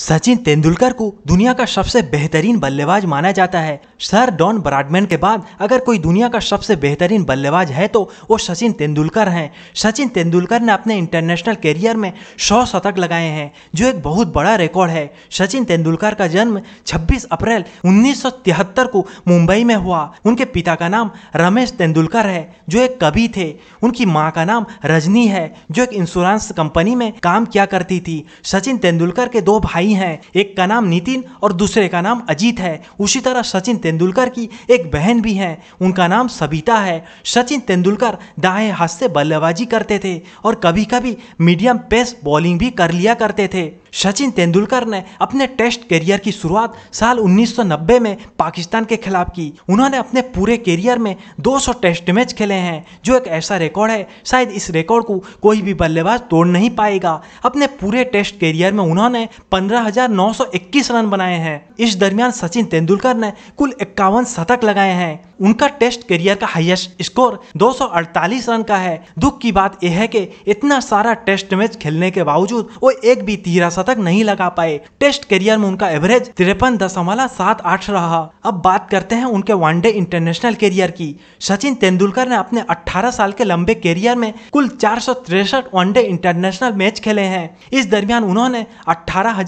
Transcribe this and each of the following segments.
सचिन तेंदुलकर को दुनिया का सबसे बेहतरीन बल्लेबाज माना जाता है सर डॉन ब्राडमैन के बाद अगर कोई दुनिया का सबसे बेहतरीन बल्लेबाज है तो वो सचिन तेंदुलकर हैं सचिन तेंदुलकर ने अपने इंटरनेशनल कैरियर में सौ शतक लगाए हैं जो एक बहुत बड़ा रिकॉर्ड है सचिन तेंदुलकर का जन्म 26 अप्रैल उन्नीस को मुंबई में हुआ उनके पिता का नाम रमेश तेंदुलकर है जो एक कवि थे उनकी माँ का नाम रजनी है जो एक इंश्योरेंस कंपनी में काम किया करती थी सचिन तेंदुलकर के दो भाई हैं एक का नाम नितिन और दूसरे का नाम अजीत है उसी तरह सचिन तेंदुलकर की एक बहन भी हैं उनका नाम सबिता है सचिन तेंदुलकर दाएं हाथ से बल्लेबाजी करते थे और कभी कभी मीडियम पेस बॉलिंग भी कर लिया करते थे सचिन तेंदुलकर ने अपने टेस्ट करियर की शुरुआत साल 1990 में पाकिस्तान के खिलाफ की उन्होंने अपने पूरे करियर में 200 टेस्ट मैच खेले हैं जो एक ऐसा रिकॉर्ड है शायद इस रिकॉर्ड को कोई भी बल्लेबाज तोड़ नहीं पाएगा अपने पूरे टेस्ट करियर में उन्होंने 15,921 रन बनाए हैं इस दरमियान सचिन तेंदुलकर ने कुल इक्यावन शतक लगाए हैं उनका टेस्ट करियर का हाईएस्ट स्कोर 248 रन का है दुख की बात यह है कि इतना सारा टेस्ट मैच खेलने के बावजूद वो एक भी तीरा शतक नहीं लगा पाए टेस्ट करियर में उनका एवरेज तिरपन दशमलव सात आठ रहा अब बात करते हैं उनके वनडे इंटरनेशनल करियर की सचिन तेंदुलकर ने अपने 18 साल के लंबे करियर में कुल चार वनडे इंटरनेशनल मैच खेले हैं इस दरमियान उन्होंने अठारह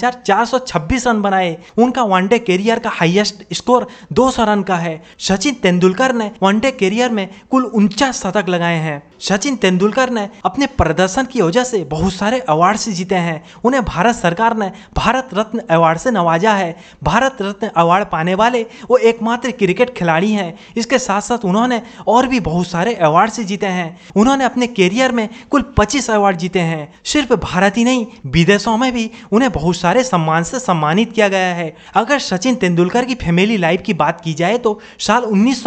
रन बनाए उनका वनडे करियर का हाईएस्ट स्कोर दो दो सौ रन का है सचिन तेंदुलकर ने वनडे करियर में कुल उनचास शतक लगाए हैं सचिन तेंदुलकर ने अपने प्रदर्शन की वजह से बहुत सारे अवार्ड से जीते हैं उन्हें भारत सरकार ने भारत रत्न अवार्ड से नवाजा है भारत रत्न अवार्ड पाने वाले वो एकमात्र क्रिकेट खिलाड़ी हैं इसके साथ साथ उन्होंने और भी बहुत सारे अवार्ड से जीते हैं उन्होंने अपने करियर में कुल पच्चीस अवार्ड जीते हैं सिर्फ भारत ही नहीं विदेशों में भी उन्हें बहुत सारे सम्मान से सम्मानित किया गया है अगर सचिन तेंदुलकर की फैमिली लाइफ की बात बात की जाए तो साल उन्नीस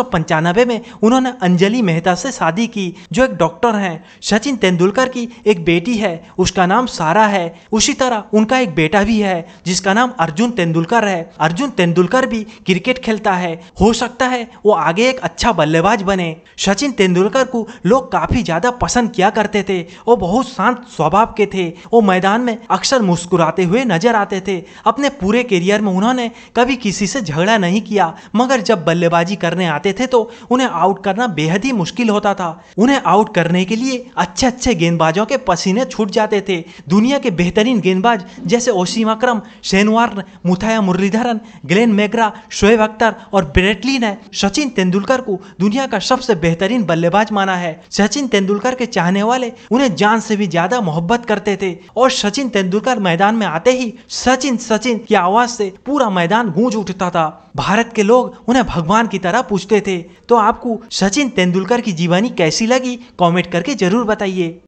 में उन्होंने अंजलि मेहता से शादी की जो एक डॉक्टर हैं सचिन तेंदुलकर की एक बेटी है उसका नाम सारा है उसी तरह उनका एक बेटा भी है जिसका नाम अर्जुन तेंदुलकर है अर्जुन तेंदुलकर भी क्रिकेट खेलता है हो सकता है वो आगे एक अच्छा बल्लेबाज बने सचिन तेंदुलकर को लोग काफी ज्यादा पसंद किया करते थे वो बहुत शांत स्वभाव के थे वो मैदान में अक्सर मुस्कुराते हुए नजर आते थे अपने पूरे करियर में उन्होंने कभी किसी से झगड़ा नहीं किया मगर जब बल्लेबाजी करने आते थे तो उन्हें आउट करना बेहद ही मुश्किल होता था उन्हें आउट करने के लिए अच्छे अच्छे गेंदबाजों के पसीने छूट जाते थे दुनिया के बेहतरीन गेंदबाज जैसे Wasim Akram Shane Warne Muttiah Muralitharan Glenn McGrath Shoaib Akhtar और ब्रेटली ने सचिन तेंदुलकर को दुनिया का सबसे बेहतरीन बल्लेबाज माना है सचिन तेंदुलकर के चाहने वाले उन्हें जान से भी ज्यादा मोहब्बत करते थे और सचिन तेंदुलकर मैदान में आते ही सचिन सचिन की आवाज से पूरा मैदान गूंज उठता था भारत के लोग लोग उन्हें भगवान की तरह पूछते थे तो आपको सचिन तेंदुलकर की जीवनी कैसी लगी कमेंट करके जरूर बताइए